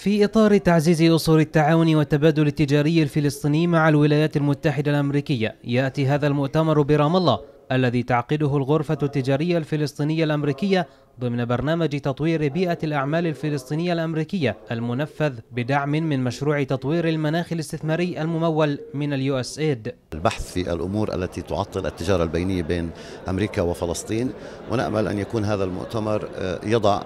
في إطار تعزيز أصول التعاون والتبادل التجاري الفلسطيني مع الولايات المتحدة الأمريكية يأتي هذا المؤتمر برام الله الذي تعقده الغرفة التجارية الفلسطينية الأمريكية ضمن برنامج تطوير بيئة الأعمال الفلسطينية الأمريكية المنفذ بدعم من مشروع تطوير المناخ الاستثماري الممول من اليو اس ايد البحث في الأمور التي تعطل التجارة البينية بين أمريكا وفلسطين ونأمل أن يكون هذا المؤتمر آه، يضع آه،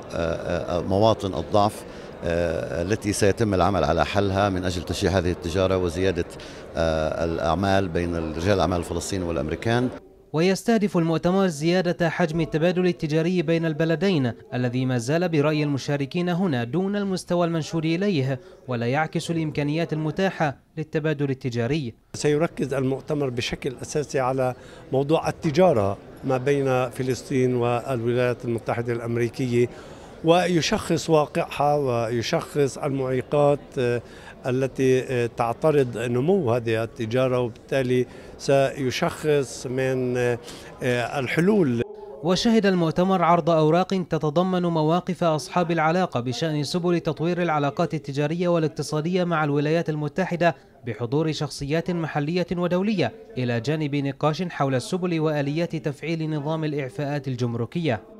آه، مواطن الضعف آه، التي سيتم العمل على حلها من أجل تشجيع هذه التجارة وزيادة آه، الأعمال بين رجال الأعمال الفلسطين والأمريكان ويستهدف المؤتمر زيادة حجم التبادل التجاري بين البلدين الذي ما زال برأي المشاركين هنا دون المستوى المنشور إليه ولا يعكس الإمكانيات المتاحة للتبادل التجاري سيركز المؤتمر بشكل أساسي على موضوع التجارة ما بين فلسطين والولايات المتحدة الأمريكية ويشخص واقعها ويشخص المعيقات آه، التي آه، تعترض نمو هذه التجارة وبالتالي سيشخص من آه، الحلول وشهد المؤتمر عرض أوراق تتضمن مواقف أصحاب العلاقة بشأن سبل تطوير العلاقات التجارية والاقتصادية مع الولايات المتحدة بحضور شخصيات محلية ودولية إلى جانب نقاش حول السبل وآليات تفعيل نظام الإعفاءات الجمركية